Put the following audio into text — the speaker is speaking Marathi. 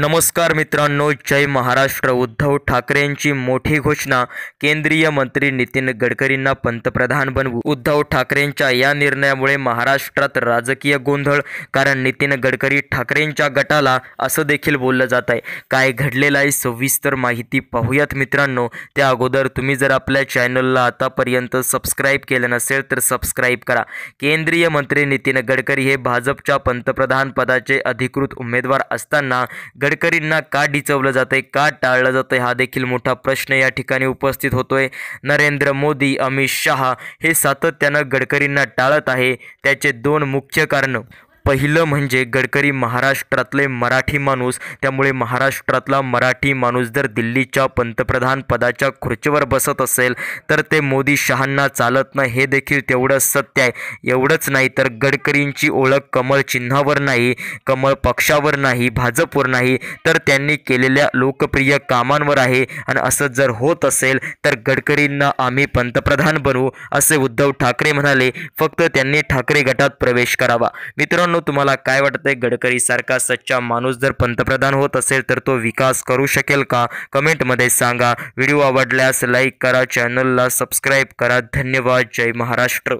नमस्कार मित्रांनो जय महाराष्ट्र उद्धव ठाकरेंची मोठी घोषणा केंद्रीय मंत्री नितीन गडकरींना पंतप्रधान बनवू उद्धव ठाकरेंच्या या निर्णयामुळे महाराष्ट्रात राजकीय गोंधळ कारण नितीन गडकरी ठाकरेंच्या गटाला असं देखील बोललं जात आहे काय घडलेलं आहे सविस्तर माहिती पाहूयात मित्रांनो त्या अगोदर तुम्ही जर आपल्या चॅनलला आतापर्यंत सबस्क्राईब केलं नसेल तर सबस्क्राईब करा केंद्रीय मंत्री नितीन गडकरी हे भाजपच्या पंतप्रधान पदाचे अधिकृत उमेदवार असताना गडकरींना का डिचवलं जातं आहे का टाळलं जातं हा देखील मोठा प्रश्न या ठिकाणी उपस्थित होतोय नरेंद्र मोदी अमित शहा हे सातत्यानं गडकरींना टाळत आहे त्याचे दोन मुख्य कारण पहिलं म्हणजे गडकरी महाराष्ट्रातले मराठी माणूस त्यामुळे महाराष्ट्रातला मराठी माणूस जर दिल्लीच्या पंतप्रधान पदाच्या खुर्चीवर बसत असेल तर ते मोदी शहांना चालत नाही हे देखील तेवढं सत्य आहे एवढंच नाही तर गडकरींची ओळख कमळ चिन्हावर नाही कमळ पक्षावर नाही भाजपवर नाही तर त्यांनी केलेल्या लोकप्रिय कामांवर आहे आणि असं जर होत असेल तर गडकरींना आम्ही पंतप्रधान बनवू असे उद्धव ठाकरे म्हणाले फक्त त्यांनी ठाकरे गटात प्रवेश करावा मित्रांनो मित्रांनो तुम्हाला काय वाटतंय गडकरीसारखा सच्चा माणूस जर पंतप्रधान होत असेल तर तो विकास करू शकेल का कमेंटमध्ये सांगा व्हिडिओ आवडल्यास लाईक करा चॅनलला सबस्क्राईब करा धन्यवाद जय महाराष्ट्र